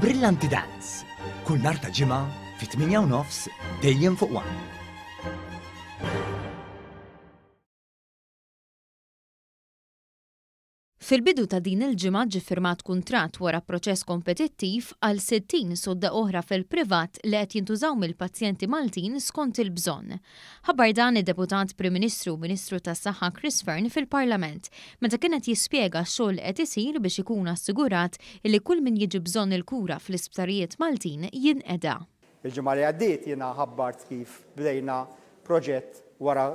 Brillanti Dance. Kull nar ta' ġimgħa fit-8 dejjem fuq 1. Fil-bidu ta' din il-ġimgħa ġifirmat kuntratt wara proċess kompetittiv għal 60 sodda oħra fil-privat li qed jintużaw mill-pazjenti Maltin skont il-bżonn. Ħabar dan id-deputat Prim Ministru Ministru tas-Saħħa Chris Fern fil-Parlament meta kien qed jispjega x-xogħol qed isir biex ikun assigurat li kull min jiġi bżonn il-kura fl-isptarijiet Maltin jinqeda. Il-ġimgħa li għaddiet jiena ħabbart kif bdejna proġett wara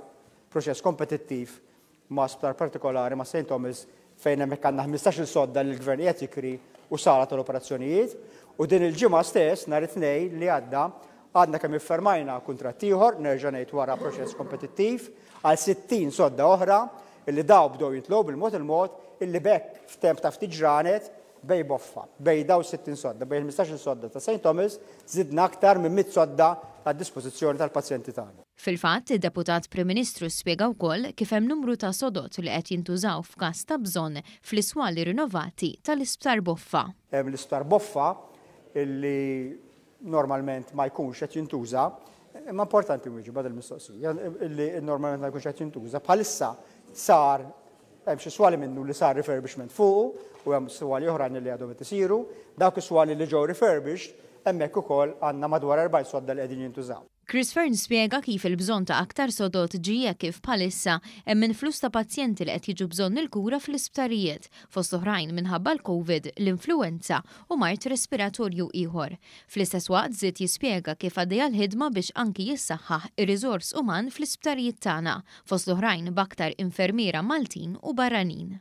proċess kompetittiv ma' sptar partikolari ma' St. Thomas fejn hemmhekk għandna 15-il sodda li l-gvern qed jikri u sarat l-operazzjonijiet. U din il-ġimgħa stess nhar it-tnejn li għadda għadna kemm iffermajna kuntratt ieħor nerġa' ngħid wara proċess kompetittiv għal 60 sodda oħra illi daw bdew jitlob il-mod il-mod illi bekk f'temp ta' ftit ġranet bej boffa, bej daw 60 sodda, bej 15 sodda ta' St. Thomas, zidna aktar minn 100 sodda għad dispożizzjoni tal-pazjenti tagħna. Fil-fatt, id-deputat Prim Ministru spjega wkoll kif hemm numru ta' sodot li qed jintużaw f'kas ta' bżonn fl-iswali rinnovati tal-isptar boffa. Hemm l-isptar boffa li normalment ma jkunx qed jintuża, imma importanti wieġi bad il-mistoqsija li normalment ma jkunx qed jintuża bħalissa sar hemm xi swali minnu li sar refurbishment fuq u hemm swali oħrajn li għadhom qed isiru, dawk is-swali li ġew refurbished hemmhekk ukoll għandna madwar 40 sodda li qegħdin jintużaw. Chris Fern spiega kif il-bżon ta' aktar sodot ġija kif palissa hemm minn flus ta' pazjenti li qed jiġu bżonn il-kura fl-isptarijiet fost oħrajn minħabba l-COVID, l-influenza u mart respiratorju ieħor. Fl-istess waqt żied jispjega kif għaddejja l-ħidma biex anki jissaħħaħ ir-riżors uman fl-isptarijiet tagħna fost oħrajn baktar infermiera Maltin u barranin.